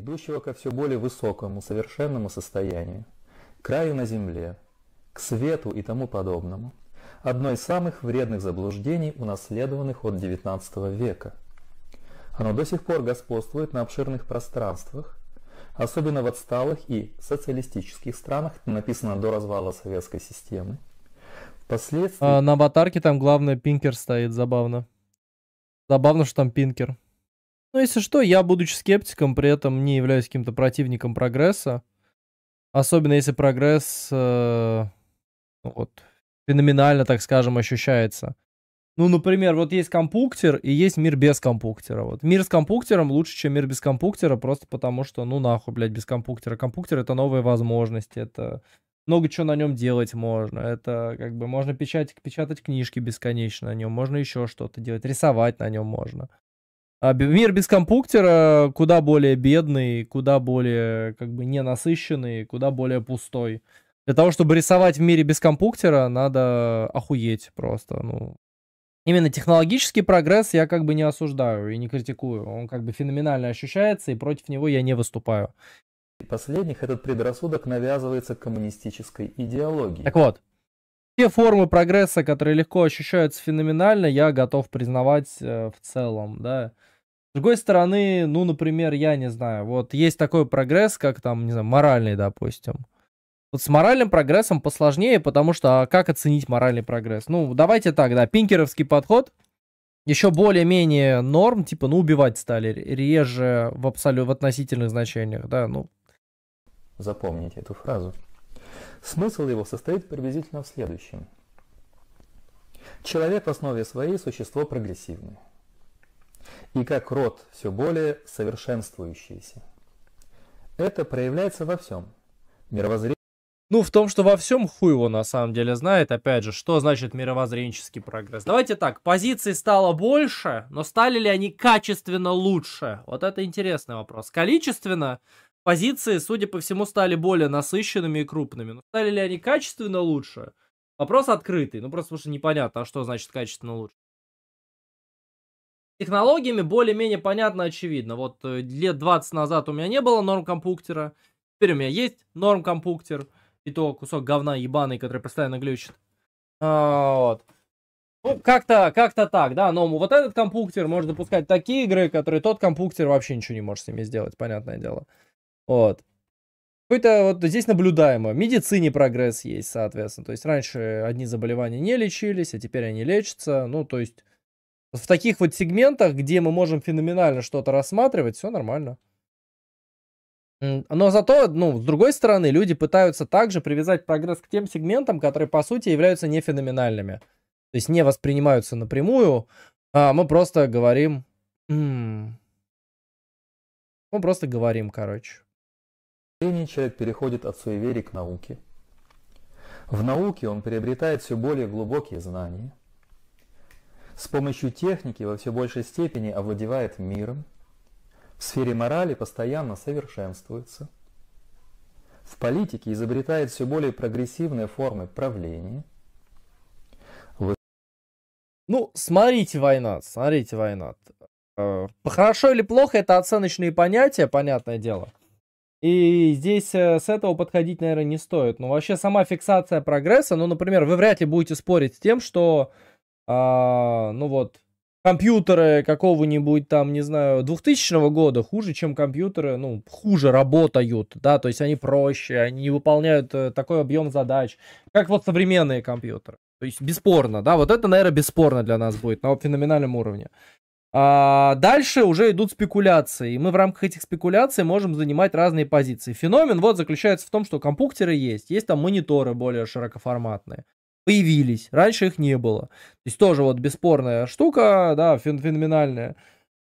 идущего ко все более высокому, совершенному состоянию, к краю на земле, к свету и тому подобному, одно из самых вредных заблуждений, унаследованных от XIX века. Оно до сих пор господствует на обширных пространствах, особенно в отсталых и социалистических странах, написано до развала советской системы. Впоследствии... А, на аватарке там главное пинкер стоит, забавно. Забавно, что там пинкер. Ну если что, я, будучи скептиком, при этом не являюсь каким-то противником прогресса. Особенно если прогресс э, ну вот, феноменально, так скажем, ощущается. Ну, например, вот есть компуктер и есть мир без компуктера. Вот. Мир с компуктером лучше, чем мир без компуктера, просто потому что, ну нахуй, блядь, без компуктера. Компуктер — это новые возможности, это много чего на нем делать можно. Это как бы можно печатать, печатать книжки бесконечно на нем, можно еще что-то делать, рисовать на нем можно. А, мир без компьютера куда более бедный, куда более как бы ненасыщенный, куда более пустой. Для того, чтобы рисовать в мире без компьютера, надо охуеть просто. Ну, именно технологический прогресс я как бы не осуждаю и не критикую. Он как бы феноменально ощущается, и против него я не выступаю. И последних этот предрассудок навязывается коммунистической идеологией. Так вот, те формы прогресса, которые легко ощущаются феноменально, я готов признавать э, в целом, да. С другой стороны, ну, например, я не знаю, вот есть такой прогресс, как там, не знаю, моральный, допустим. Вот с моральным прогрессом посложнее, потому что а как оценить моральный прогресс? Ну, давайте так, да, пинкеровский подход, еще более-менее норм, типа, ну, убивать стали реже в, абсолют, в относительных значениях, да, ну. Запомните эту фразу. Смысл его состоит приблизительно в следующем. Человек в основе своей – существо прогрессивное. И как род все более совершенствующийся. Это проявляется во всем. Мировоззрение. Ну, в том, что во всем хуй его на самом деле знает, опять же, что значит мировоззренческий прогресс. Давайте так, позиций стало больше, но стали ли они качественно лучше? Вот это интересный вопрос. Количественно позиции, судя по всему, стали более насыщенными и крупными. Но ну, стали ли они качественно лучше? Вопрос открытый. Ну, просто потому что непонятно, а что значит качественно лучше. Технологиями более-менее понятно, очевидно. Вот э, лет 20 назад у меня не было норм компьютера. Теперь у меня есть норм компьютер. И то кусок говна ебаный, который постоянно глючит. А, вот. Ну, как-то как так, да, но вот этот компьютер может допускать такие игры, которые тот компьютер вообще ничего не может с ними сделать, понятное дело. Вот. Какой-то вот здесь наблюдаемо. В медицине прогресс есть, соответственно. То есть раньше одни заболевания не лечились, а теперь они лечатся. Ну, то есть в таких вот сегментах, где мы можем феноменально что-то рассматривать, все нормально. Но зато, ну, с другой стороны, люди пытаются также привязать прогресс к тем сегментам, которые, по сути, являются не феноменальными. То есть не воспринимаются напрямую, а мы просто говорим... Мы просто говорим, короче мышлении человек переходит от суеверий к науке. В науке он приобретает все более глубокие знания. С помощью техники во все большей степени овладевает миром. В сфере морали постоянно совершенствуется. В политике изобретает все более прогрессивные формы правления. Вы... Ну, смотрите, Вайнат, смотрите, Вайнат. Э, хорошо или плохо это оценочные понятия, понятное дело. И здесь э, с этого подходить, наверное, не стоит. Но ну, вообще сама фиксация прогресса, ну, например, вы вряд ли будете спорить с тем, что, э, ну вот, компьютеры какого-нибудь там, не знаю, 2000 года хуже, чем компьютеры, ну, хуже работают, да, то есть они проще, они не выполняют э, такой объем задач, как вот современные компьютеры. То есть бесспорно, да, вот это, наверное, бесспорно для нас будет на феноменальном уровне. А дальше уже идут спекуляции. И мы в рамках этих спекуляций можем занимать разные позиции. Феномен вот заключается в том, что компьютеры есть, есть там мониторы более широкоформатные. Появились, раньше их не было. То есть тоже вот бесспорная штука, да, феноменальная.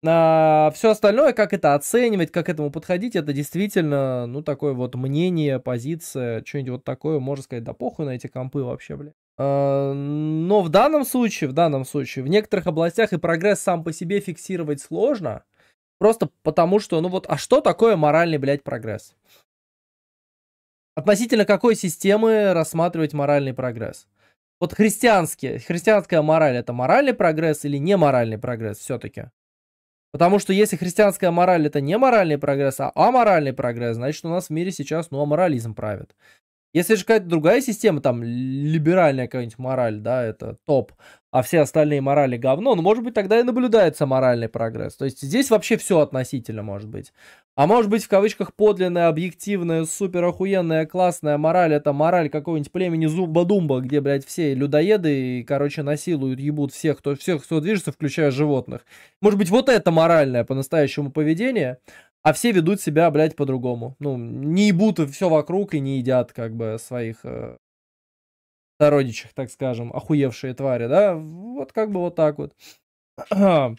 А все остальное, как это оценивать, как этому подходить, это действительно, ну, такое вот мнение, позиция, что-нибудь вот такое, можно сказать, да похуй на эти компы вообще, блядь. Э, но в данном случае, в данном случае, в некоторых областях и прогресс сам по себе фиксировать сложно. Просто потому что, ну вот, а что такое моральный, блядь, прогресс? Относительно какой системы рассматривать моральный прогресс? Вот христианские, христианская мораль это моральный прогресс или не моральный прогресс все-таки? Потому что если христианская мораль это не моральный прогресс, а аморальный прогресс, значит у нас в мире сейчас, ну, аморализм правит. Если же какая-то другая система, там, либеральная какая-нибудь мораль, да, это топ, а все остальные морали говно, ну, может быть, тогда и наблюдается моральный прогресс. То есть здесь вообще все относительно, может быть. А может быть, в кавычках, подлинная, объективная, супер охуенная, классная мораль, это мораль какого-нибудь племени Зумба-Думба, где, блядь, все людоеды короче, насилуют, ебут всех, кто, всех, кто движется, включая животных. Может быть, вот это моральное по-настоящему поведение, а все ведут себя, блядь, по-другому. Ну, не ебут все вокруг и не едят, как бы, своих э, сородичах, так скажем, охуевшие твари, да? Вот как бы вот так вот. По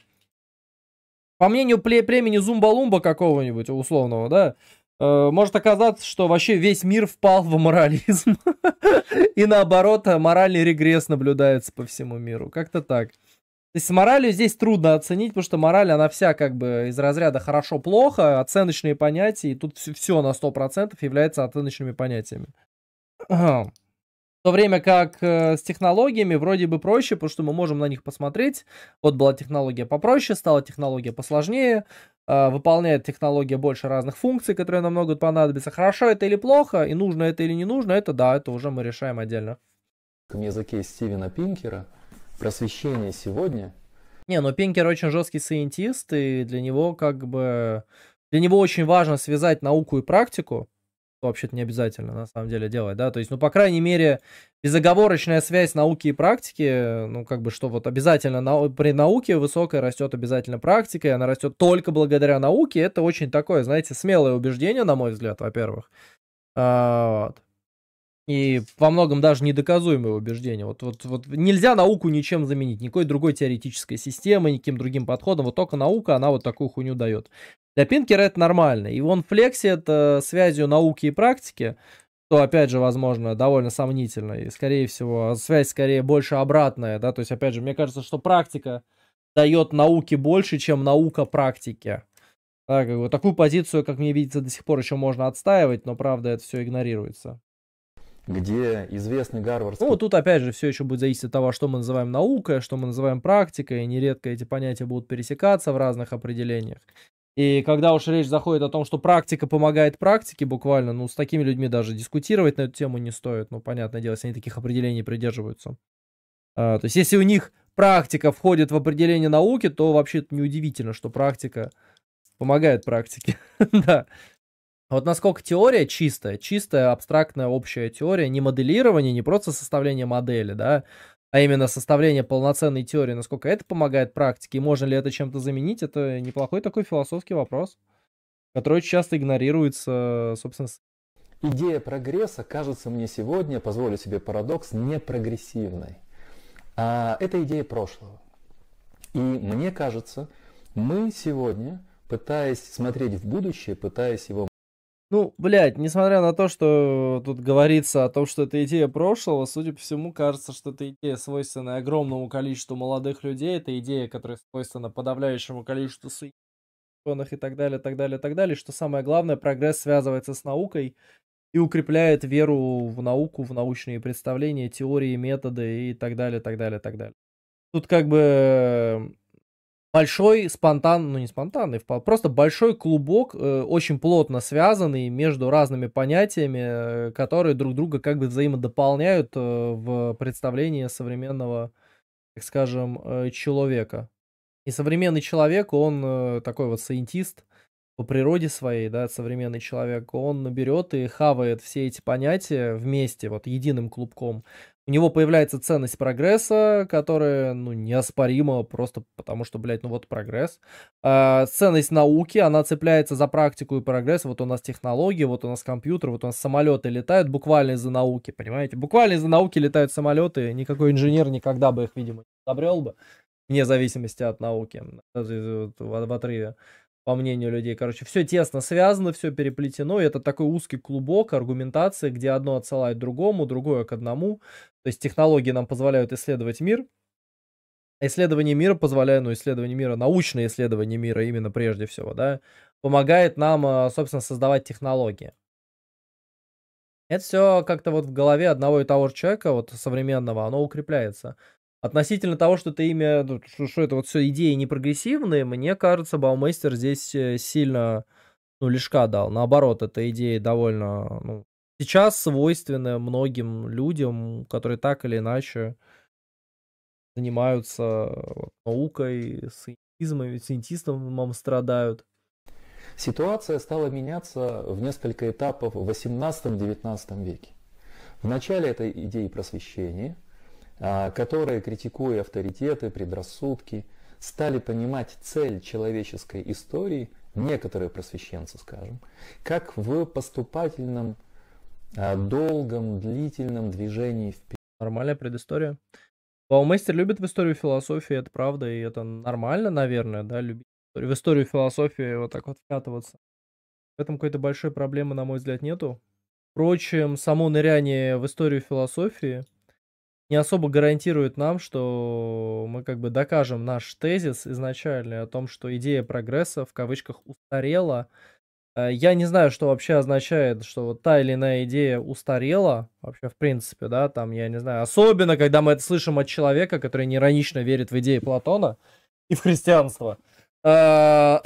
мнению племени Зумба-Лумба какого-нибудь условного, да, э, может оказаться, что вообще весь мир впал в морализм. И наоборот, э, моральный регресс наблюдается по всему миру. Как-то так есть моралью здесь трудно оценить, потому что мораль, она вся как бы из разряда хорошо-плохо, оценочные понятия, и тут все, все на 100% является оценочными понятиями. В то время как э, с технологиями вроде бы проще, потому что мы можем на них посмотреть. Вот была технология попроще, стала технология посложнее, э, выполняет технология больше разных функций, которые нам могут понадобиться. Хорошо это или плохо, и нужно это или не нужно, это да, это уже мы решаем отдельно. В языке Стивена Пинкера просвещение сегодня. Не, но ну Пинкер очень жесткий сcientist, и для него как бы... Для него очень важно связать науку и практику, вообще-то не обязательно на самом деле делать, да, то есть, ну, по крайней мере, безоговорочная связь науки и практики, ну, как бы, что вот обязательно нау- при науке высокая растет обязательно практика, и она растет только благодаря науке, это очень такое, знаете, смелое убеждение, на мой взгляд, во-первых. А, вот и во многом даже недоказуемое убеждение. Вот, вот, вот нельзя науку ничем заменить, никакой другой теоретической системой, никаким другим подходом. Вот только наука, она вот такую хуйню дает. Для Пинкера это нормально. И он флексит э, связью науки и практики, что, опять же, возможно, довольно сомнительно. И, скорее всего, связь скорее больше обратная, да. То есть, опять же, мне кажется, что практика дает науке больше, чем наука практике. Так вот такую позицию, как мне видится, до сих пор еще можно отстаивать, но, правда, это все игнорируется где известный Гарвард. Ну, тут опять же все еще будет зависеть от того, что мы называем наукой, что мы называем практикой, и нередко эти понятия будут пересекаться в разных определениях. И когда уж речь заходит о том, что практика помогает практике, буквально, ну, с такими людьми даже дискутировать на эту тему не стоит. Ну, понятное дело, если они таких определений придерживаются. А, то есть, если у них практика входит в определение науки, то вообще-то неудивительно, что практика помогает практике. да. А вот насколько теория чистая, чистая абстрактная общая теория, не моделирование, не просто составление модели, да, а именно составление полноценной теории, насколько это помогает практике, и можно ли это чем-то заменить, это неплохой такой философский вопрос, который часто игнорируется, собственно. Идея прогресса кажется мне сегодня, позволю себе парадокс, не прогрессивной. А это идея прошлого. И мне кажется, мы сегодня, пытаясь смотреть в будущее, пытаясь его ну, блядь, несмотря на то, что тут говорится о том, что это идея прошлого, судя по всему, кажется, что эта идея свойственна огромному количеству молодых людей, это идея, которая свойственна подавляющему количеству ученых и так далее, так далее, так далее, что самое главное, прогресс связывается с наукой и укрепляет веру в науку, в научные представления, теории, методы и так далее, так далее, так далее. Тут как бы большой спонтан, ну не спонтанный, просто большой клубок, э, очень плотно связанный между разными понятиями, э, которые друг друга как бы взаимодополняют э, в представлении современного, так скажем, человека. И современный человек, он такой вот саентист по природе своей, да, современный человек, он берет и хавает все эти понятия вместе, вот единым клубком у него появляется ценность прогресса, которая, ну, неоспорима просто потому, что, блядь, ну вот прогресс. А, ценность науки, она цепляется за практику и прогресс. Вот у нас технологии, вот у нас компьютер, вот у нас самолеты летают буквально из-за науки, понимаете? Буквально из-за науки летают самолеты. Никакой инженер никогда бы их, видимо, не одобрел бы, вне зависимости от науки, в отрыве по мнению людей. Короче, все тесно связано, все переплетено. И это такой узкий клубок аргументации, где одно отсылает другому, другое к одному. То есть технологии нам позволяют исследовать мир. Исследование мира позволяет, ну, исследование мира, научное исследование мира именно прежде всего, да, помогает нам, э, собственно, создавать технологии. Это все как-то вот в голове одного и того же человека, вот современного, оно укрепляется. Относительно того, что это имя, ну, что, что это вот все идеи не прогрессивные, мне кажется, Баумейстер здесь э, сильно ну, лишка дал. Наоборот, эта идея довольно ну, сейчас свойственна многим людям, которые так или иначе занимаются вот, наукой, сиентизмом, сиентистом страдают. Ситуация стала меняться в несколько этапов в 18-19 веке. В начале этой идеи просвещения – а, которые, критикуя авторитеты, предрассудки, стали понимать цель человеческой истории, некоторые просвещенцы, скажем, как в поступательном, а, долгом, длительном движении вперед. Нормальная предыстория. Баумейстер любит в историю философии, это правда, и это нормально, наверное, да, любить в историю философии вот так вот вкатываться. В этом какой-то большой проблемы, на мой взгляд, нету. Впрочем, само ныряние в историю философии – не особо гарантирует нам, что мы как бы докажем наш тезис изначальный о том, что идея прогресса в кавычках устарела. Э, я не знаю, что вообще означает, что вот та или иная идея устарела, вообще в принципе, да, там, я не знаю, особенно, когда мы это слышим от человека, который неиронично верит в идеи Платона и в христианство. Э,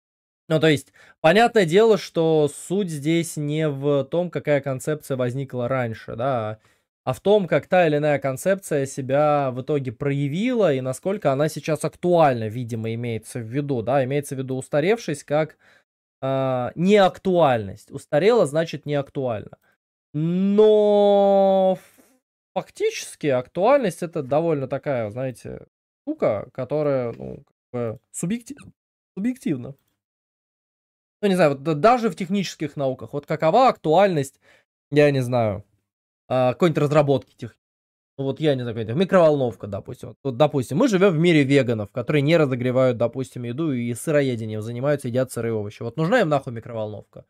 ну, то есть, понятное дело, что суть здесь не в том, какая концепция возникла раньше, да, а а в том, как та или иная концепция себя в итоге проявила и насколько она сейчас актуальна, видимо, имеется в виду, да, имеется в виду устаревшись как э, неактуальность. Устарела значит неактуально. Но фактически актуальность это довольно такая, знаете, штука, которая, ну, как бы субъектив, субъективна. Ну, не знаю, вот даже в технических науках, вот какова актуальность, я не знаю, а, какой-нибудь разработки тех. Ну, вот я не знаю, какая микроволновка, допустим. Вот, допустим, мы живем в мире веганов, которые не разогревают, допустим, еду и сыроедением занимаются, едят сырые овощи. Вот нужна им нахуй микроволновка.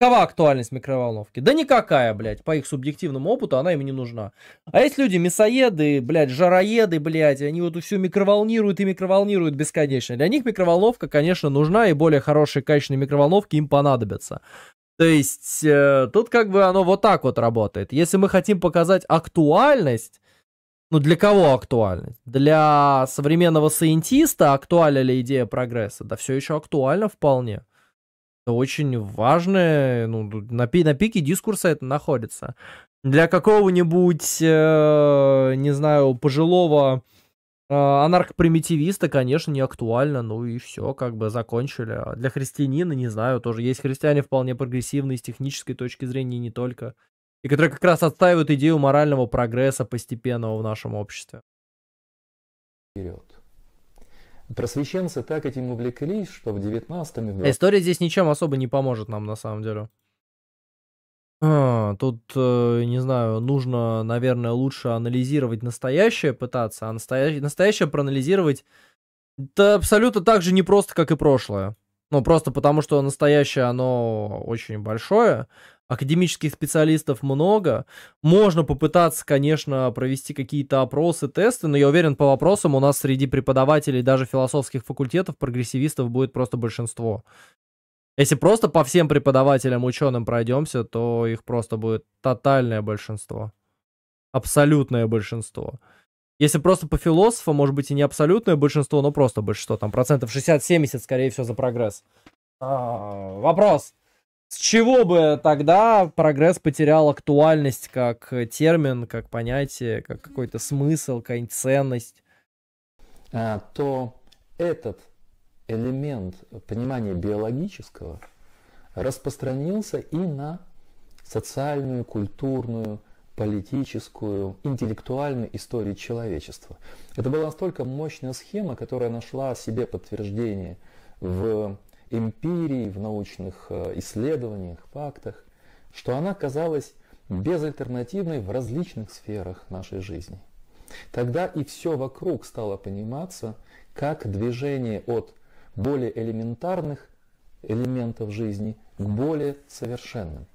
Какова актуальность микроволновки? Да никакая, блядь, по их субъективному опыту она им не нужна. А есть люди мясоеды, блядь, жароеды, блядь, они вот все микроволнируют и микроволнируют бесконечно. Для них микроволновка, конечно, нужна, и более хорошие, качественные микроволновки им понадобятся. То есть э, тут как бы оно вот так вот работает. Если мы хотим показать актуальность, ну для кого актуальность? Для современного саентиста актуальна ли идея прогресса? Да все еще актуально вполне. Это очень важное, ну на, пи на пике дискурса это находится. Для какого-нибудь, э, не знаю, пожилого а, Анархопримитивиста, конечно, не актуально, ну и все, как бы закончили. А для христианина, не знаю, тоже есть христиане вполне прогрессивные с технической точки зрения, и не только. И которые как раз отстаивают идею морального прогресса постепенного в нашем обществе. Вперед. Просвещенцы так этим увлеклись, что в 19 веке... А история здесь ничем особо не поможет нам, на самом деле. А, тут, э, не знаю, нужно, наверное, лучше анализировать настоящее, пытаться, а настоя... настоящее проанализировать это абсолютно так же непросто, как и прошлое. Ну, просто потому что настоящее, оно очень большое, академических специалистов много. Можно попытаться, конечно, провести какие-то опросы, тесты, но я уверен, по вопросам у нас среди преподавателей даже философских факультетов прогрессивистов будет просто большинство. Если просто по всем преподавателям, ученым пройдемся, то их просто будет тотальное большинство. Абсолютное большинство. Если просто по философам, может быть и не абсолютное большинство, но просто большинство. Там процентов 60-70, скорее всего, за прогресс. А, вопрос. С чего бы тогда прогресс потерял актуальность как термин, как понятие, как какой-то смысл, какая-нибудь ценность? А, то этот элемент понимания биологического распространился и на социальную, культурную, политическую, интеллектуальную историю человечества. Это была настолько мощная схема, которая нашла себе подтверждение в эмпирии, в научных э, исследованиях, фактах, что она казалась безальтернативной в различных сферах нашей жизни. Тогда и все вокруг стало пониматься как движение от более элементарных элементов жизни к более совершенным.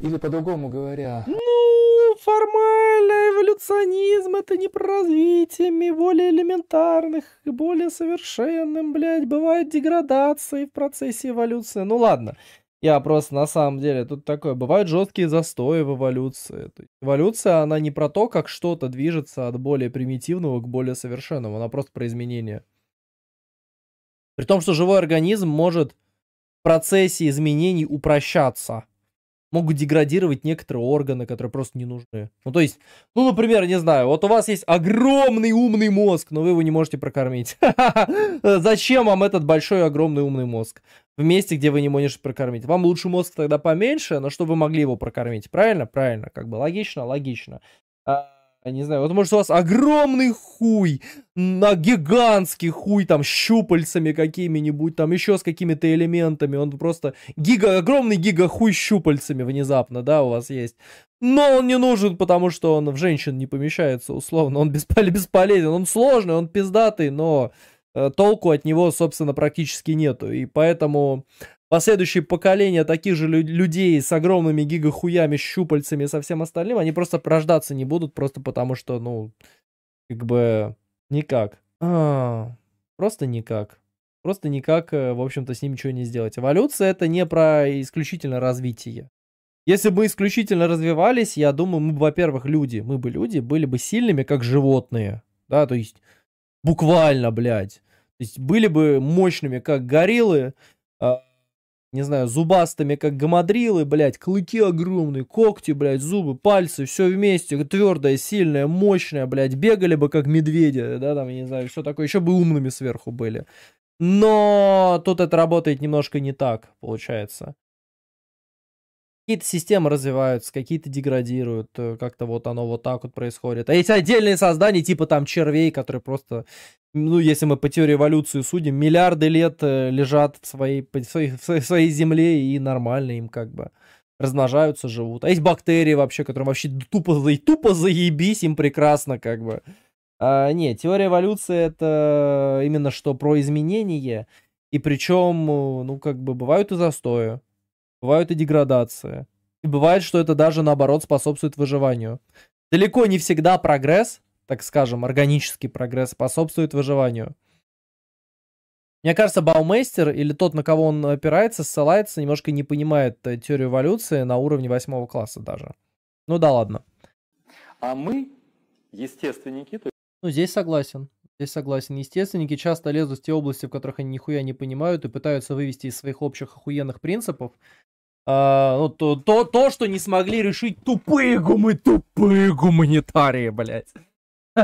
Или по-другому говоря... Ну, формально эволюционизм это не про развитие более элементарных и более совершенным, блядь. Бывает деградации в процессе эволюции. Ну ладно, я просто на самом деле тут такое. Бывают жесткие застои в эволюции. эволюция, она не про то, как что-то движется от более примитивного к более совершенному. Она просто про изменения. При том, что живой организм может в процессе изменений упрощаться. Могут деградировать некоторые органы, которые просто не нужны. Ну, то есть, ну, например, не знаю, вот у вас есть огромный умный мозг, но вы его не можете прокормить. Зачем вам этот большой огромный умный мозг? В месте, где вы не можете прокормить. Вам лучше мозг тогда поменьше, но чтобы вы могли его прокормить. Правильно? Правильно. Как бы логично? Логично. А, не знаю, вот может у вас огромный хуй, на гигантский хуй, там, щупальцами какими-нибудь, там, еще с какими-то элементами, он просто гига, огромный гига хуй щупальцами внезапно, да, у вас есть. Но он не нужен, потому что он в женщин не помещается, условно, он бесполезен, он сложный, он пиздатый, но э, толку от него, собственно, практически нету, и поэтому последующие поколения таких же лю- людей с огромными гигахуями, щупальцами и со всем остальным, они просто рождаться не будут, просто потому что, ну, как бы никак. А, просто никак. Просто никак, э, в общем-то, с ним ничего не сделать. Эволюция это не про исключительно развитие. Если бы исключительно развивались, я думаю, мы бы, во-первых, люди, мы бы люди, были бы сильными, как животные. Да, то есть буквально, блядь. То есть были бы мощными, как гориллы, а, не знаю, зубастыми, как гамадрилы, блядь, клыки огромные, когти, блядь, зубы, пальцы, все вместе, твердое, сильное, мощное, блядь, бегали бы, как медведи, да, там, я не знаю, все такое, еще бы умными сверху были. Но тут это работает немножко не так, получается какие-то системы развиваются, какие-то деградируют, э, как-то вот оно вот так вот происходит. А есть отдельные создания, типа там червей, которые просто, ну, если мы по теории эволюции судим, миллиарды лет э, лежат в своей, в своей, в своей земле и нормально им как бы размножаются, живут. А есть бактерии вообще, которым вообще тупо, и тупо заебись, им прекрасно как бы. А, не, теория эволюции это именно что про изменение, и причем, э, ну, как бы бывают и застои бывают и деградации. И бывает, что это даже наоборот способствует выживанию. Далеко не всегда прогресс, так скажем, органический прогресс способствует выживанию. Мне кажется, Баумейстер или тот, на кого он опирается, ссылается, немножко не понимает э, теорию эволюции на уровне восьмого класса даже. Ну да ладно. А мы, естественники, то Ну здесь согласен. Здесь согласен. Естественники часто лезут в те области, в которых они нихуя не понимают и пытаются вывести из своих общих охуенных принципов. А, ну, то, то, то, что не смогли решить тупые гумы, тупые гуманитарии, блядь.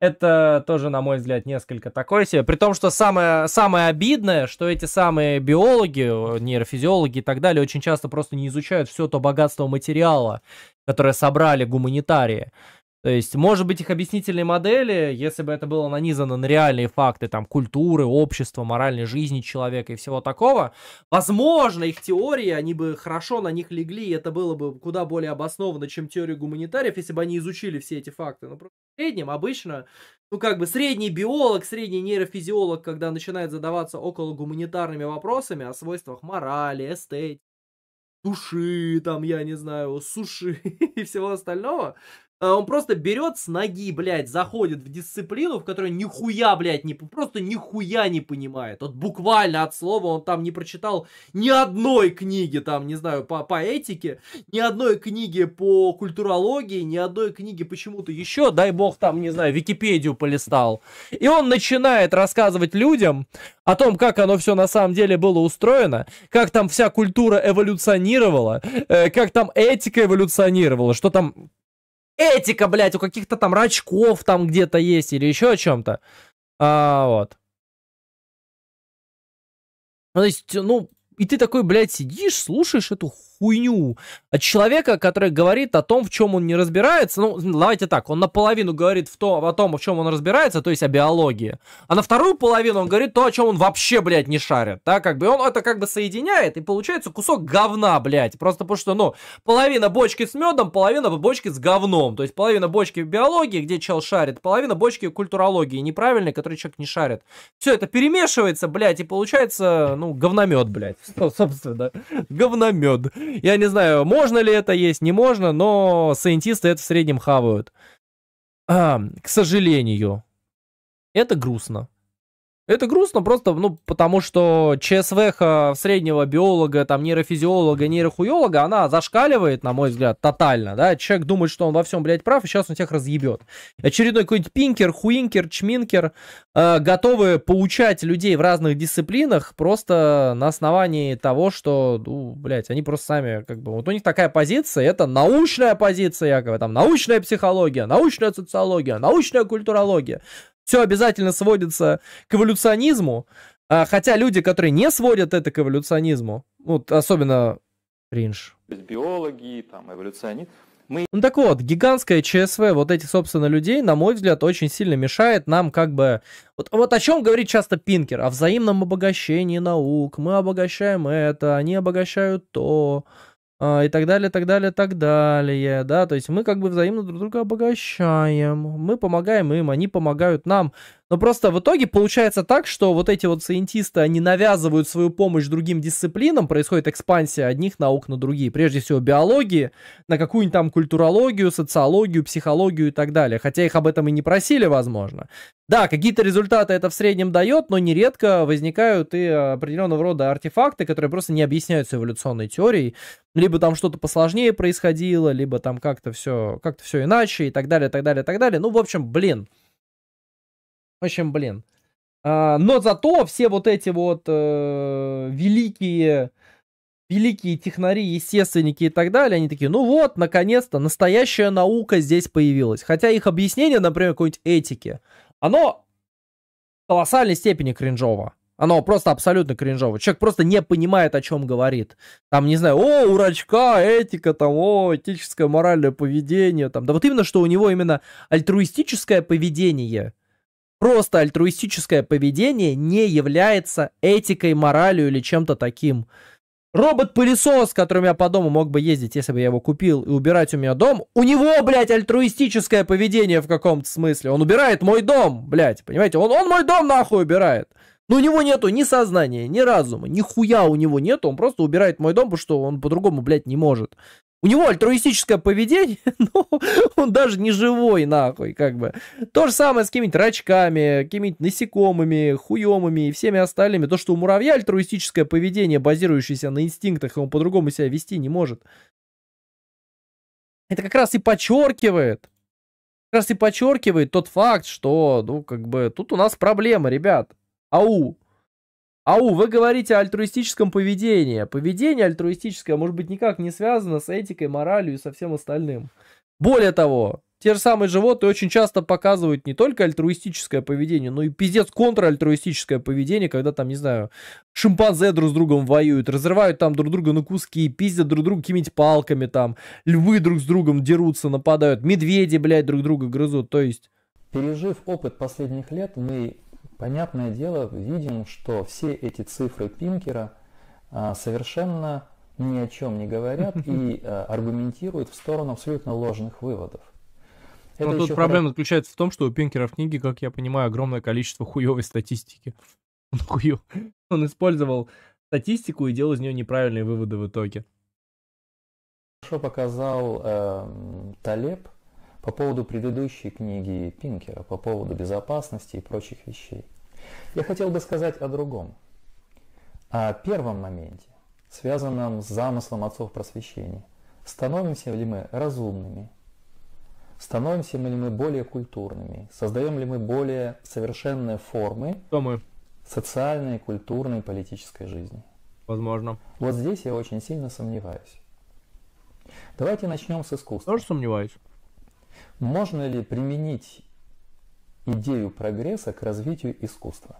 Это тоже, на мой взгляд, несколько такое себе. При том, что самое, самое обидное, что эти самые биологи, нейрофизиологи и так далее очень часто просто не изучают все то богатство материала, которое собрали гуманитарии. То есть, может быть, их объяснительные модели, если бы это было нанизано на реальные факты, там, культуры, общества, моральной жизни человека и всего такого, возможно, их теории, они бы хорошо на них легли, и это было бы куда более обоснованно, чем теория гуманитариев, если бы они изучили все эти факты. Но ну, просто в среднем обычно, ну, как бы, средний биолог, средний нейрофизиолог, когда начинает задаваться около гуманитарными вопросами о свойствах морали, эстетики, души, там, я не знаю, суши и всего остального, а он просто берет с ноги, блядь, заходит в дисциплину, в которой нихуя, блядь, не, просто нихуя не понимает. Вот буквально от слова он там не прочитал ни одной книги, там, не знаю, по, по этике, ни одной книги по культурологии, ни одной книги почему-то еще, дай бог, там, не знаю, Википедию полистал. И он начинает рассказывать людям о том, как оно все на самом деле было устроено, как там вся культура эволюционировала, э, как там этика эволюционировала, что там этика, блядь, у каких-то там рачков там где-то есть или еще о чем-то. А, вот. Ну, то есть, ну, и ты такой, блядь, сидишь, слушаешь эту хуйню от человека, который говорит о том, в чем он не разбирается. Ну, давайте так, он наполовину говорит в то, о том, в чем он разбирается, то есть о биологии. А на вторую половину он говорит то, о чем он вообще, блядь, не шарит. Да, как бы он это как бы соединяет, и получается кусок говна, блядь. Просто потому что, ну, половина бочки с медом, половина бочки с говном. То есть половина бочки биологии, где чел шарит, половина бочки культурологии неправильной, который человек не шарит. Все это перемешивается, блядь, и получается, ну, говномед, блядь. Собственно, говномед я не знаю, можно ли это есть, не можно, но сайентисты это в среднем хавают. А, к сожалению. Это грустно. Это грустно просто, ну, потому что ЧСВХ среднего биолога, там, нейрофизиолога, нейрохуелога, она зашкаливает, на мой взгляд, тотально, да. Человек думает, что он во всем, блядь, прав, и сейчас он всех разъебет. Очередной какой-нибудь пинкер, хуинкер, чминкер э, готовы поучать людей в разных дисциплинах просто на основании того, что, ну, блядь, они просто сами, как бы, вот у них такая позиция, это научная позиция, якобы, там, научная психология, научная социология, научная культурология все обязательно сводится к эволюционизму, а, хотя люди, которые не сводят это к эволюционизму, вот особенно кринж. Биологи, там, эволюционист. мы... Ну так вот, гигантское ЧСВ вот этих, собственно, людей, на мой взгляд, очень сильно мешает нам как бы... Вот, вот о чем говорит часто Пинкер, о взаимном обогащении наук, мы обогащаем это, они обогащают то. А, и так далее, так далее, так далее, да, то есть мы как бы взаимно друг друга обогащаем, мы помогаем им, они помогают нам, но просто в итоге получается так, что вот эти вот саентисты, они навязывают свою помощь другим дисциплинам, происходит экспансия одних наук на другие, прежде всего биологии, на какую-нибудь там культурологию, социологию, психологию и так далее, хотя их об этом и не просили, возможно. Да, какие-то результаты это в среднем дает, но нередко возникают и определенного рода артефакты, которые просто не объясняются эволюционной теорией, либо там что-то посложнее происходило, либо там как-то все, как-то все иначе и так далее, так далее, так далее. Ну, в общем, блин, в общем, блин. А, но зато все вот эти вот э, великие, великие технари, естественники и так далее, они такие, ну вот, наконец-то, настоящая наука здесь появилась. Хотя их объяснение, например, какой-нибудь этики, оно в колоссальной степени кринжово. Оно просто абсолютно кринжово. Человек просто не понимает, о чем говорит. Там, не знаю, о, урачка, этика, там, о, этическое моральное поведение. Там. Да вот именно, что у него именно альтруистическое поведение – Просто альтруистическое поведение не является этикой, моралью или чем-то таким. Робот-пылесос, которым я по дому мог бы ездить, если бы я его купил и убирать у меня дом, у него, блядь, альтруистическое поведение в каком-то смысле. Он убирает мой дом, блядь, понимаете? Он, он мой дом нахуй убирает. Но у него нету ни сознания, ни разума, ни хуя у него нету. Он просто убирает мой дом, потому что он по-другому, блядь, не может. У него альтруистическое поведение, но он даже не живой, нахуй, как бы. То же самое с какими-нибудь рачками, какими-нибудь насекомыми, хуемами и всеми остальными. То, что у муравья альтруистическое поведение, базирующееся на инстинктах, и он по-другому себя вести не может. Это как раз и подчеркивает, как раз и подчеркивает тот факт, что, ну, как бы, тут у нас проблема, ребят. Ау, Ау, вы говорите о альтруистическом поведении. Поведение альтруистическое может быть никак не связано с этикой, моралью и со всем остальным. Более того, те же самые животные очень часто показывают не только альтруистическое поведение, но и пиздец контральтруистическое поведение, когда там, не знаю, шимпанзе друг с другом воюют, разрывают там друг друга на куски, пиздят друг друга какими-нибудь палками там, львы друг с другом дерутся, нападают, медведи, блядь, друг друга грызут, то есть... Пережив опыт последних лет, мы понятное дело, видим, что все эти цифры Пинкера а, совершенно ни о чем не говорят и а, аргументируют в сторону абсолютно ложных выводов. Это Но тут проблема заключается в том, что у Пинкера в книге, как я понимаю, огромное количество хуевой статистики. Он, ну, хуё... Он использовал статистику и делал из нее неправильные выводы в итоге. Хорошо показал э, Талеб, по поводу предыдущей книги Пинкера, по поводу безопасности и прочих вещей. Я хотел бы сказать о другом, о первом моменте, связанном с замыслом отцов просвещения. Становимся ли мы разумными? Становимся ли мы более культурными? Создаем ли мы более совершенные формы мы? социальной, культурной, политической жизни? Возможно. Вот здесь я очень сильно сомневаюсь. Давайте начнем с искусства. Тоже сомневаюсь. Можно ли применить идею прогресса к развитию искусства?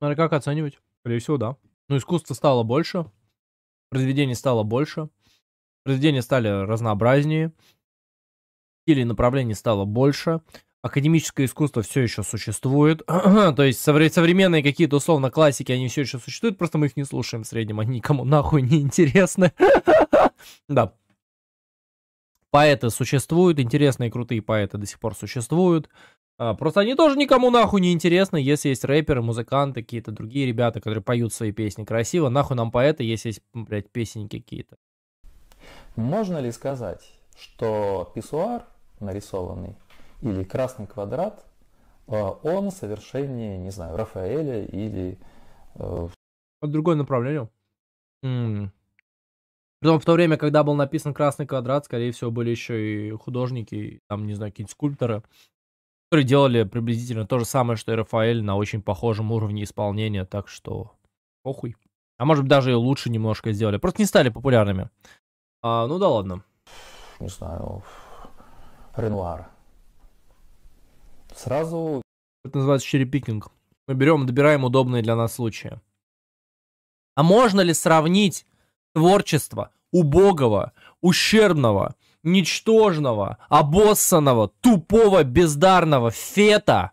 Смотря как оценивать. Скорее всего, да. Но ну, искусство стало больше, произведений стало больше, произведения стали разнообразнее, или направлений стало больше, академическое искусство все еще существует, то есть современные какие-то условно классики, они все еще существуют, просто мы их не слушаем в среднем, они никому нахуй не интересны. да. Поэты существуют, интересные, крутые поэты до сих пор существуют. А, просто они тоже никому нахуй не интересны, если есть рэперы, музыканты, какие-то другие ребята, которые поют свои песни красиво. Нахуй нам поэты, если есть, блядь, песенки какие-то. Можно ли сказать, что писсуар нарисованный или красный квадрат, а, он совершеннее, не знаю, Рафаэля или... Э, Другое направление. Притом в то время, когда был написан «Красный квадрат», скорее всего, были еще и художники, там, не знаю, какие-нибудь скульпторы, которые делали приблизительно то же самое, что и Рафаэль, на очень похожем уровне исполнения, так что похуй. А может быть, даже и лучше немножко сделали. Просто не стали популярными. А, ну да ладно. Не знаю, Ренуар. Сразу... Это называется черепикинг. Мы берем, добираем удобные для нас случаи. А можно ли сравнить творчества, убогого, ущербного, ничтожного, обоссанного, тупого, бездарного фета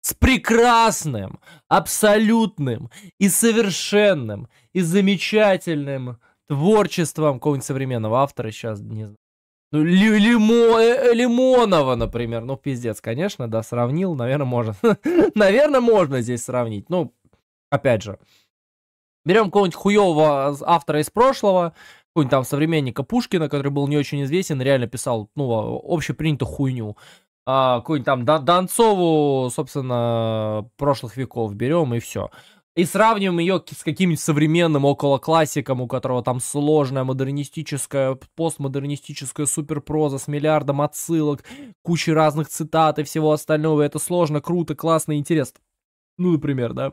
с прекрасным, абсолютным и совершенным и замечательным творчеством какого-нибудь современного автора, сейчас не знаю. Ну, лимо, э, э, Лимонова, например. Ну, пиздец, конечно, да, сравнил. Наверное, можно. Наверное, можно здесь сравнить. Ну, опять же, Берем какого-нибудь хуевого автора из прошлого, какого-нибудь там современника Пушкина, который был не очень известен, реально писал, ну, а, общепринятую хуйню. А, какую-нибудь там Донцову, собственно, прошлых веков берем и все. И сравниваем ее с каким-нибудь современным около классиком, у которого там сложная модернистическая, постмодернистическая суперпроза с миллиардом отсылок, кучей разных цитат и всего остального. это сложно, круто, классно, интересно. Ну, например, да.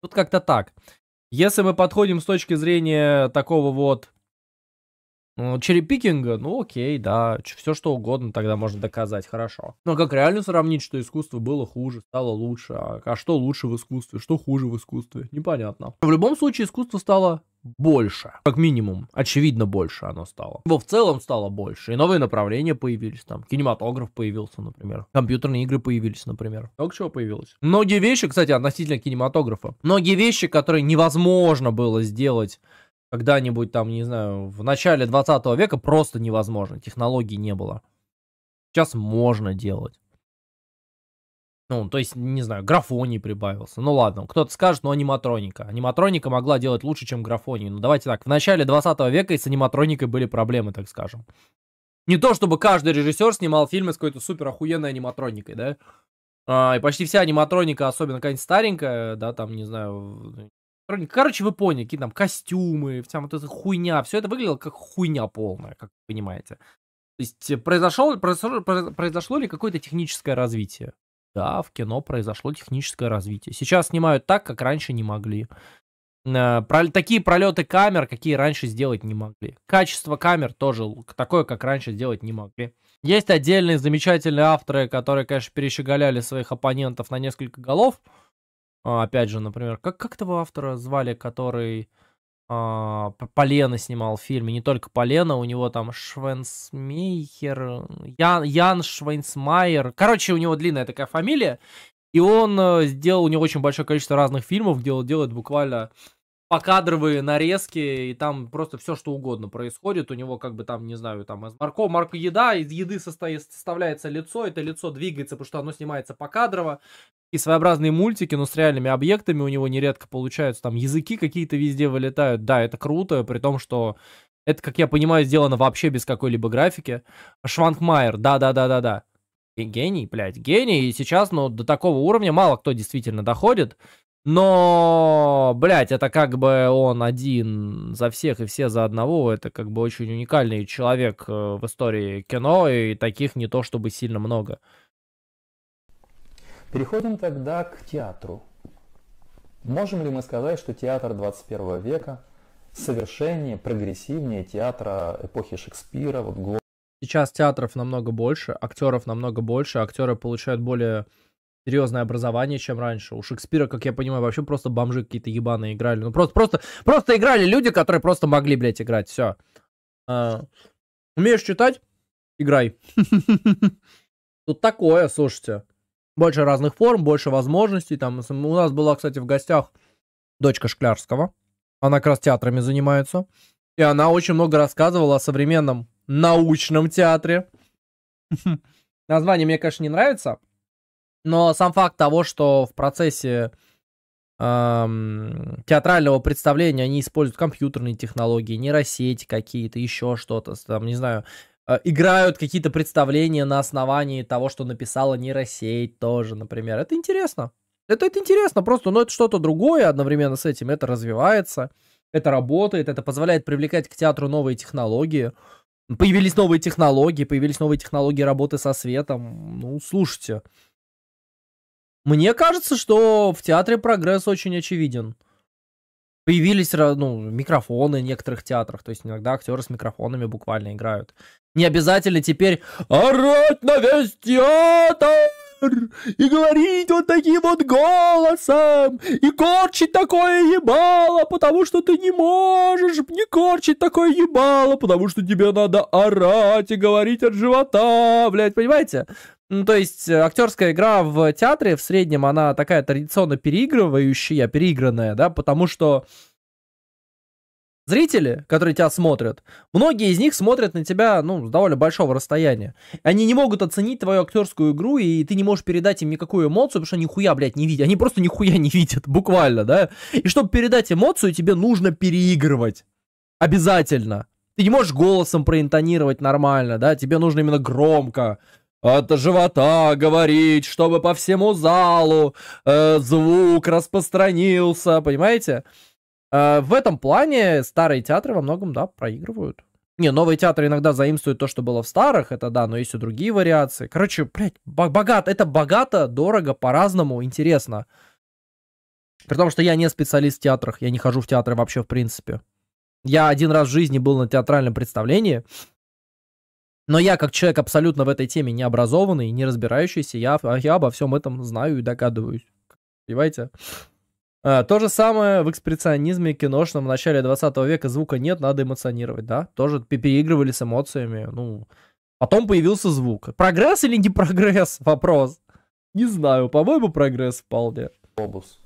Тут как-то так. Если мы подходим с точки зрения такого вот ну, черепикинга, ну окей, да, все что угодно тогда можно доказать, хорошо. Но как реально сравнить, что искусство было хуже, стало лучше, а, а что лучше в искусстве, что хуже в искусстве, непонятно. В любом случае искусство стало больше, как минимум, очевидно больше оно стало. Его в целом стало больше, и новые направления появились, там, кинематограф появился, например, компьютерные игры появились, например, много чего появилось. Многие вещи, кстати, относительно кинематографа, многие вещи, которые невозможно было сделать когда-нибудь там, не знаю, в начале 20 века просто невозможно, технологий не было. Сейчас можно делать. Ну, то есть, не знаю, графоний прибавился. Ну ладно, кто-то скажет, но аниматроника. Аниматроника могла делать лучше, чем графоний. Ну давайте так, в начале 20 века и с аниматроникой были проблемы, так скажем. Не то, чтобы каждый режиссер снимал фильмы с какой-то супер охуенной аниматроникой, да? А, и почти вся аниматроника, особенно какая-нибудь старенькая, да, там, не знаю, Короче, вы поняли, какие там костюмы, вся вот эта хуйня, все это выглядело как хуйня полная, как вы понимаете. То есть произошло, э, произошло, произошло ли какое-то техническое развитие? Да, в кино произошло техническое развитие. Сейчас снимают так, как раньше не могли. Э, Про, такие пролеты камер, какие раньше сделать не могли. Качество камер тоже такое, как раньше сделать не могли. Есть отдельные замечательные авторы, которые, конечно, перещеголяли своих оппонентов на несколько голов. А, опять же, например, как, как того автора звали, который а, Полена снимал в фильме, не только Полена, у него там Швенсмейер, Ян, Ян Швенсмайер, короче, у него длинная такая фамилия, и он э, сделал, у него очень большое количество разных фильмов, где он делает буквально покадровые нарезки, и там просто все что угодно происходит. У него как бы там, не знаю, там из марко, марко еда, из еды составляется лицо, это лицо двигается, потому что оно снимается покадрово. И своеобразные мультики, но с реальными объектами у него нередко получаются. Там языки какие-то везде вылетают. Да, это круто, при том, что это, как я понимаю, сделано вообще без какой-либо графики. Швангмайер, да-да-да-да-да. Гений, блядь, гений. И сейчас, ну, до такого уровня мало кто действительно доходит. Но, блядь, это как бы он один за всех и все за одного. Это как бы очень уникальный человек э, в истории кино, и таких не то чтобы сильно много. Переходим тогда к театру. Можем ли мы сказать, что театр 21 века совершеннее, прогрессивнее театра эпохи Шекспира? Вот... Сейчас театров намного больше, актеров намного больше, актеры получают более серьезное образование, чем раньше. У Шекспира, как я понимаю, вообще просто бомжи какие-то ебаные играли. Ну просто, просто, просто играли люди, которые просто могли, блядь, играть. Все. А, умеешь читать? Играй. Тут такое, слушайте. Больше разных форм, больше возможностей. Там у нас была, кстати, в гостях дочка Шклярского. Она как раз театрами занимается. И она очень много рассказывала о современном научном театре. Название мне, конечно, не нравится, но сам факт того, что в процессе эм, театрального представления они используют компьютерные технологии, нейросети какие-то, еще что-то, там, не знаю, э, играют какие-то представления на основании того, что написала нейросеть тоже, например. Это интересно. Это, это интересно просто, но это что-то другое одновременно с этим. Это развивается, это работает, это позволяет привлекать к театру новые технологии. Появились новые технологии, появились новые технологии работы со светом. Ну, слушайте, мне кажется, что в театре прогресс очень очевиден. Появились ну, микрофоны в некоторых театрах, то есть иногда актеры с микрофонами буквально играют. Не обязательно теперь орать на весь театр! и говорить вот таким вот голосом, и корчить такое ебало, потому что ты не можешь не корчить такое ебало, потому что тебе надо орать и говорить от живота, блядь, понимаете? Ну, то есть э, актерская игра в театре в среднем, она такая традиционно переигрывающая, переигранная, да, потому что зрители, которые тебя смотрят, многие из них смотрят на тебя, ну, с довольно большого расстояния. Они не могут оценить твою актерскую игру, и ты не можешь передать им никакую эмоцию, потому что они хуя, блядь, не видят. Они просто нихуя не видят, буквально, да. И чтобы передать эмоцию, тебе нужно переигрывать. Обязательно. Ты не можешь голосом проинтонировать нормально, да, тебе нужно именно громко от живота говорить, чтобы по всему залу э, звук распространился, понимаете? Э, в этом плане старые театры во многом, да, проигрывают. Не, новые театры иногда заимствуют то, что было в старых, это да, но есть и другие вариации. Короче, блядь, богато, это богато, дорого, по-разному, интересно. При том, что я не специалист в театрах, я не хожу в театры вообще в принципе. Я один раз в жизни был на театральном представлении, но я, как человек абсолютно в этой теме не образованный, не разбирающийся, я, а я обо всем этом знаю и догадываюсь. Понимаете? А, то же самое в экспрессионизме киношном в начале 20 века звука нет, надо эмоционировать, да? Тоже переигрывали с эмоциями, ну... Потом появился звук. Прогресс или не прогресс? Вопрос. Не знаю, по-моему, прогресс вполне. Глобус.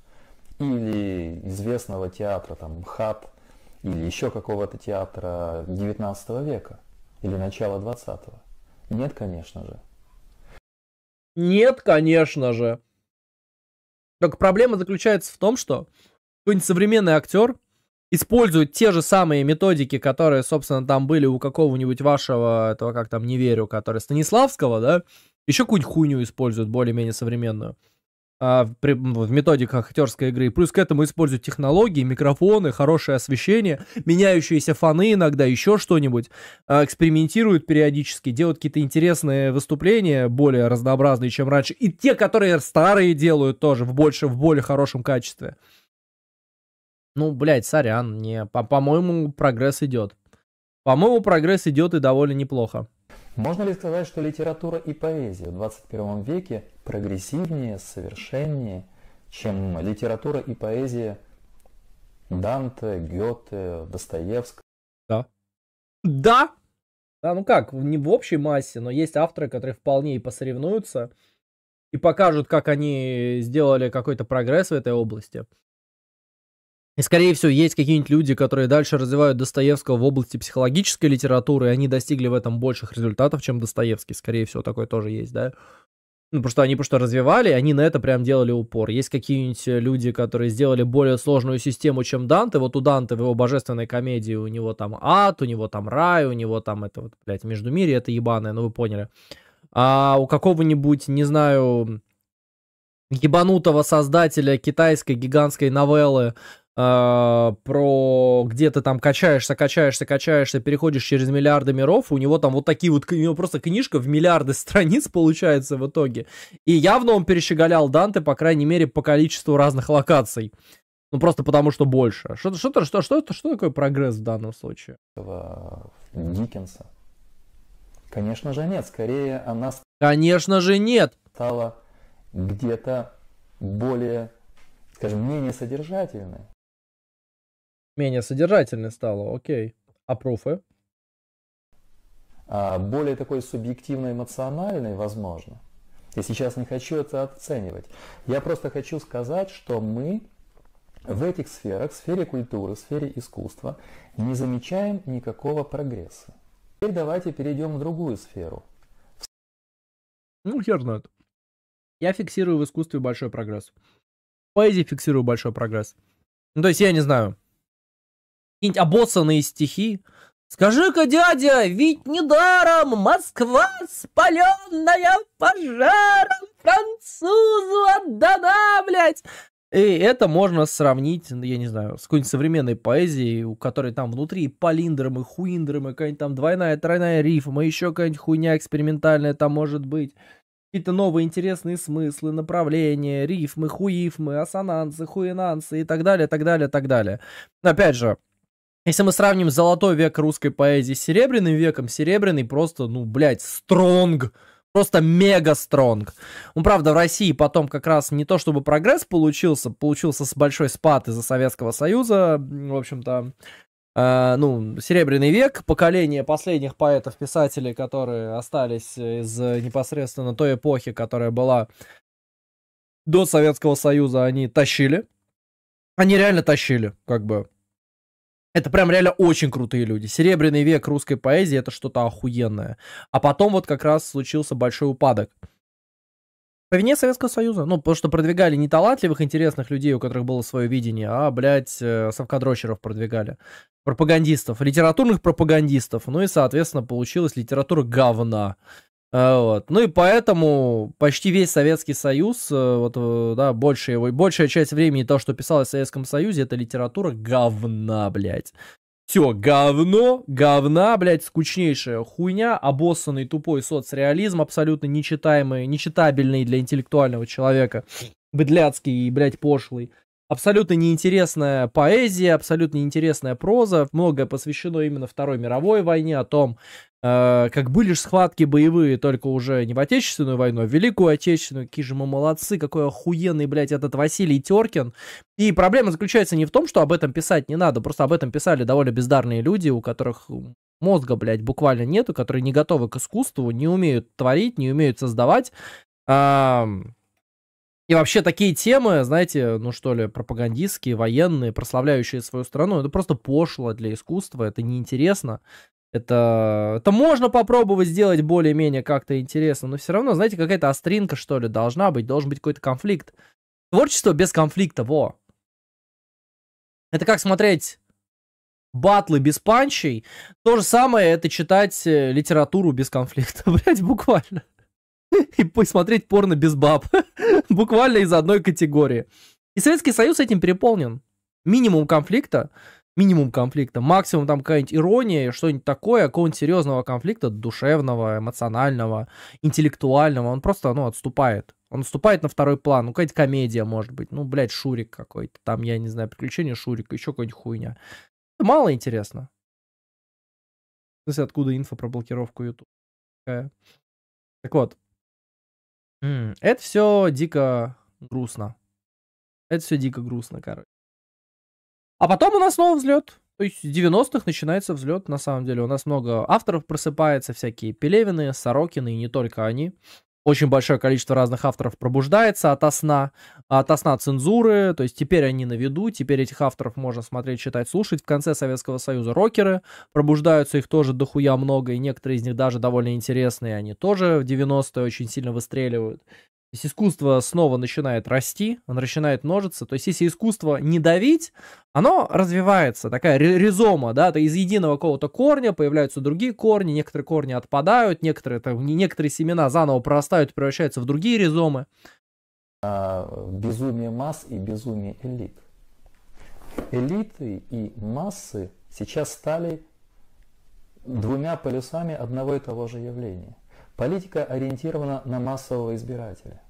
Ну, или известного театра, там, Хат или еще какого-то театра 19 века или начала 20-го? Нет, конечно же. Нет, конечно же. Только проблема заключается в том, что какой-нибудь современный актер использует те же самые методики, которые, собственно, там были у какого-нибудь вашего, этого как там, не верю, который Станиславского, да, еще какую-нибудь хуйню используют более-менее современную а, в методиках актерской игры. Плюс к этому используют технологии, микрофоны, хорошее освещение, меняющиеся фоны иногда, еще что-нибудь. А, экспериментируют периодически, делают какие-то интересные выступления, более разнообразные, чем раньше. И те, которые старые делают тоже, в больше, в более хорошем качестве. Ну, блядь, сорян, не, по-моему, прогресс идет. По-моему, прогресс идет и довольно неплохо. Можно ли сказать, что литература и поэзия в 21 веке прогрессивнее, совершеннее, чем литература и поэзия Данте, Гёте, Достоевского? Да. Да! Да, ну как, не в общей массе, но есть авторы, которые вполне и посоревнуются и покажут, как они сделали какой-то прогресс в этой области. И, скорее всего, есть какие-нибудь люди, которые дальше развивают Достоевского в области психологической литературы, и они достигли в этом больших результатов, чем Достоевский. Скорее всего, такое тоже есть, да? Ну, потому что они просто развивали, они на это прям делали упор. Есть какие-нибудь э, люди, которые сделали более сложную систему, чем Данте. Вот у Данте в его божественной комедии у него там ад, у него там рай, у него там это вот, блядь, междумирие, это ебаное, ну вы поняли. А у какого-нибудь, не знаю, ебанутого создателя китайской гигантской новеллы а, про где ты там качаешься, качаешься, качаешься, переходишь через миллиарды миров, у него там вот такие вот, у него просто книжка в миллиарды страниц получается в итоге. И явно он перещеголял Данте, по крайней мере, по количеству разных локаций. Ну, просто потому что больше. Что, что, что, что, что такое прогресс в данном случае? Диккенса. Конечно же нет, скорее она... Конечно же нет! Стала где-то более, скажем, менее содержательной менее содержательной стала, окей. А пруфы? А, более такой субъективно-эмоциональной, возможно. Я сейчас не хочу это оценивать. Я просто хочу сказать, что мы в этих сферах, в сфере культуры, в сфере искусства, не замечаем никакого прогресса. Теперь давайте перейдем в другую сферу. Ну, хер знает. Я фиксирую в искусстве большой прогресс. В поэзии фиксирую большой прогресс. Ну, то есть я не знаю какие-нибудь обоссанные стихи. Скажи-ка, дядя, ведь недаром Москва спаленная пожаром французу отдана, блядь. И это можно сравнить, я не знаю, с какой-нибудь современной поэзией, у которой там внутри палиндром и хуиндром, и какая-нибудь там двойная, тройная рифма, еще какая-нибудь хуйня экспериментальная там может быть. Какие-то новые интересные смыслы, направления, рифмы, хуифмы, ассонансы, хуинансы и так далее, так далее, так далее. Опять же, если мы сравним золотой век русской поэзии с серебряным веком, серебряный просто, ну, блядь, стронг. Просто мега стронг. Ну, правда, в России потом как раз не то чтобы прогресс получился, получился с большой спад из-за Советского Союза, в общем-то, э, ну, Серебряный век, поколение последних поэтов-писателей, которые остались из непосредственно той эпохи, которая была до Советского Союза, они тащили. Они реально тащили, как бы. Это прям реально очень крутые люди. Серебряный век русской поэзии это что-то охуенное. А потом вот как раз случился большой упадок. По вине Советского Союза. Ну, потому что продвигали не талантливых, интересных людей, у которых было свое видение, а, блядь, э, совкадрочеров продвигали. Пропагандистов, литературных пропагандистов. Ну и, соответственно, получилась литература говна. А, вот. Ну и поэтому почти весь Советский Союз, э, вот, э, да, большая его, большая часть времени то, что писалось в Советском Союзе, это литература говна, блядь. Все, говно, говна, блядь, скучнейшая хуйня, обоссанный тупой соцреализм, абсолютно нечитаемый, нечитабельный для интеллектуального человека, быдляцкий и, блядь, пошлый. Абсолютно неинтересная поэзия, абсолютно неинтересная проза, многое посвящено именно Второй мировой войне, о том, Э, как были же схватки боевые, только уже не в Отечественную войну, а в Великую Отечественную. Какие же мы молодцы, какой охуенный, блядь, этот Василий Теркин. И проблема заключается не в том, что об этом писать не надо, просто об этом писали довольно бездарные люди, у которых мозга, блядь, буквально нету, которые не готовы к искусству, не умеют творить, не умеют создавать. А... И вообще такие темы, знаете, ну что ли, пропагандистские, военные, прославляющие свою страну, это просто пошло для искусства, это неинтересно. Это, это можно попробовать сделать более-менее как-то интересно, но все равно, знаете, какая-то остринка, что ли, должна быть, должен быть какой-то конфликт. Творчество без конфликта, во. Это как смотреть батлы без панчей. То же самое это читать э, литературу без конфликта, блять, буквально. И посмотреть порно без баб. буквально из одной категории. И Советский Союз этим переполнен. Минимум конфликта, минимум конфликта, максимум там какая-нибудь ирония, что-нибудь такое, какого-нибудь серьезного конфликта, душевного, эмоционального, интеллектуального, он просто, ну, отступает. Он отступает на второй план, ну, какая-то комедия, может быть, ну, блядь, Шурик какой-то, там, я не знаю, приключения Шурика, еще какая-нибудь хуйня. Мало интересно. В смысле, откуда инфа про блокировку YouTube? Так вот. Это все дико грустно. Это все дико грустно, короче. А потом у нас снова взлет. То есть с 90-х начинается взлет, на самом деле. У нас много авторов просыпается, всякие Пелевины, Сорокины и не только они. Очень большое количество разных авторов пробуждается от сна, от сна цензуры, то есть теперь они на виду, теперь этих авторов можно смотреть, читать, слушать. В конце Советского Союза рокеры пробуждаются, их тоже дохуя много, и некоторые из них даже довольно интересные, они тоже в 90-е очень сильно выстреливают. То есть искусство снова начинает расти, оно начинает множиться. То есть если искусство не давить, оно развивается, такая ризома, да, то из единого какого-то корня появляются другие корни, некоторые корни отпадают, некоторые, там, некоторые семена заново прорастают и превращаются в другие ризомы. А, безумие масс и безумие элит. Элиты и массы сейчас стали двумя полюсами одного и того же явления. Политика ориентирована на массового избирателя.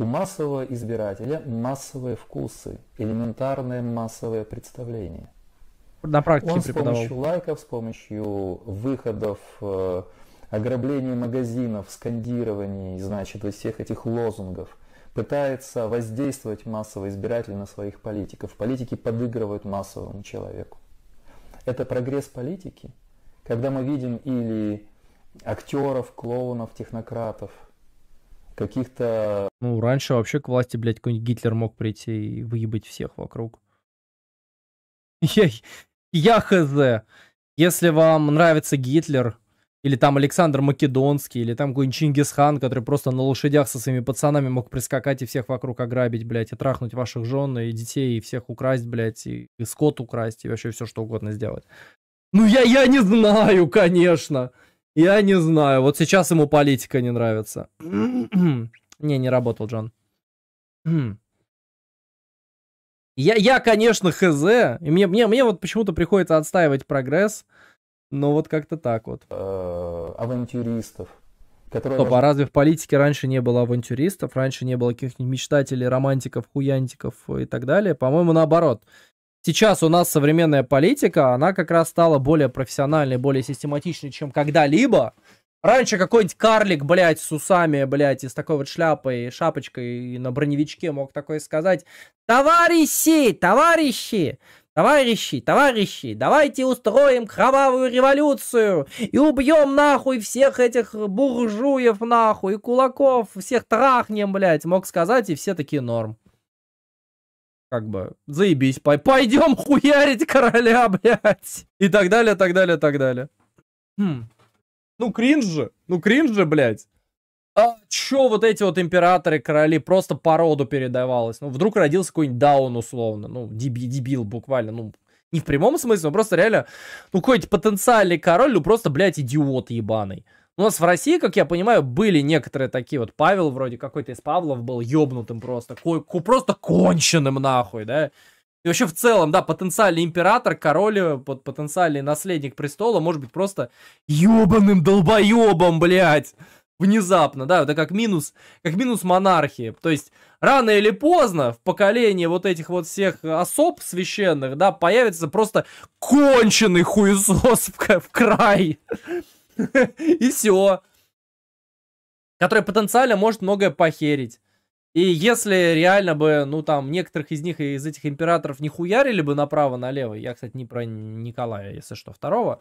У массового избирателя массовые вкусы, элементарные массовые представления. На практике Он с помощью лайков, с помощью выходов, э, ограблений магазинов, скандирований, значит, вот всех этих лозунгов – пытается воздействовать массово избирателя на своих политиков. Политики подыгрывают массовому человеку. Это прогресс политики, когда мы видим или актеров, клоунов, технократов – каких-то... Ну, раньше вообще к власти, блядь, какой-нибудь Гитлер мог прийти и выебать всех вокруг. Я, я хз. Если вам нравится Гитлер, или там Александр Македонский, или там какой-нибудь Чингисхан, который просто на лошадях со своими пацанами мог прискакать и всех вокруг ограбить, блядь, и трахнуть ваших жен и детей, и всех украсть, блядь, и, и скот украсть, и вообще все что угодно сделать. Ну я, я не знаю, конечно. Я не знаю, вот сейчас ему политика не нравится. не, не работал, Джон. я, я, конечно, хз. И мне, мне, мне вот почему-то приходится отстаивать прогресс. Но вот как-то так вот. Э, авантюристов. Которые... Стоп, а разве в политике раньше не было авантюристов, раньше не было каких-нибудь мечтателей, романтиков, хуянтиков и так далее? По-моему, наоборот сейчас у нас современная политика, она как раз стала более профессиональной, более систематичной, чем когда-либо. Раньше какой-нибудь карлик, блядь, с усами, блядь, и с такой вот шляпой, шапочкой и на броневичке мог такое сказать. Товарищи, товарищи, товарищи, товарищи, давайте устроим кровавую революцию и убьем нахуй всех этих буржуев нахуй, кулаков, всех трахнем, блядь, мог сказать, и все такие норм как бы, заебись, пой, пойдем хуярить короля, блядь, и так далее, так далее, так далее. Хм. Ну, кринж же, ну, кринж же, блядь. А чё вот эти вот императоры, короли, просто по роду передавалось? Ну, вдруг родился какой-нибудь даун условно, ну, деби, дебил буквально, ну, не в прямом смысле, но просто реально, ну, какой-то потенциальный король, ну, просто, блядь, идиот ебаный. Ну, у нас в России, как я понимаю, были некоторые такие вот, Павел вроде какой-то из Павлов был ёбнутым просто, ко- просто конченным нахуй, да. И вообще в целом, да, потенциальный император, король, э, под потенциальный наследник престола может быть просто ёбаным долбоёбом, блядь. Внезапно, да, это как минус, как минус монархии. То есть рано или поздно в поколении вот этих вот всех особ священных, да, появится просто конченый хуесос в, в край. и все. Который потенциально может многое похерить. И если реально бы, ну там, некоторых из них, из этих императоров не хуярили бы направо-налево, я, кстати, не про Николая, если что, второго,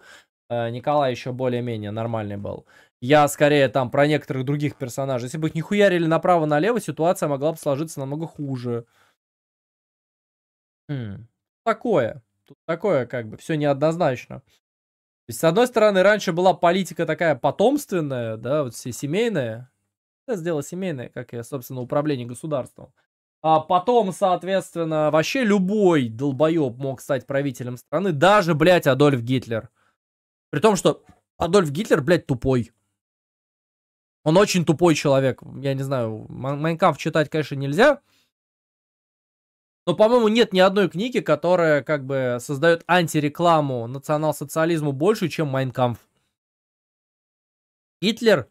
э, Николай еще более-менее нормальный был. Я скорее там про некоторых других персонажей. Если бы их не хуярили направо-налево, ситуация могла бы сложиться намного хуже. М Такое. Тут такое как бы все неоднозначно. То есть, с одной стороны, раньше была политика такая потомственная, да, вот все семейная. Это дело семейное, как и, собственно, управление государством. А потом, соответственно, вообще любой долбоеб мог стать правителем страны, даже, блядь, Адольф Гитлер. При том, что Адольф Гитлер, блядь, тупой. Он очень тупой человек. Я не знаю, Майнкамп читать, конечно, нельзя. Но, по-моему, нет ни одной книги, которая как бы создает антирекламу национал-социализму больше, чем Майнкамф. Гитлер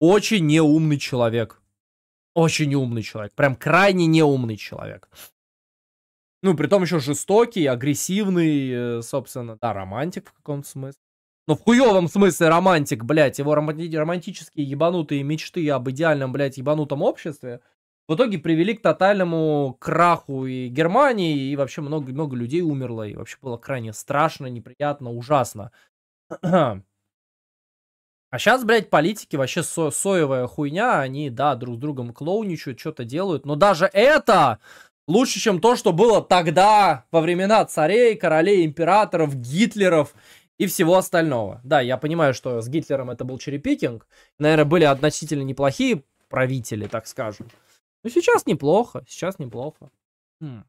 очень неумный человек. Очень неумный человек. Прям крайне неумный человек. Ну, при том еще жестокий, агрессивный, э, собственно, да, романтик в каком-то смысле. Ну, в хуевом смысле романтик, блядь, его романти- романтические ебанутые мечты об идеальном, блядь, ебанутом обществе – в итоге привели к тотальному краху и Германии, и вообще много-много людей умерло, и вообще было крайне страшно, неприятно, ужасно. А сейчас, блядь, политики вообще со соевая хуйня, они, да, друг с другом клоуничают, что-то делают, но даже это лучше, чем то, что было тогда, во времена царей, королей, императоров, Гитлеров и всего остального. Да, я понимаю, что с Гитлером это был черепикинг, наверное, были относительно неплохие правители, так скажем. Ну, сейчас неплохо, сейчас неплохо. М.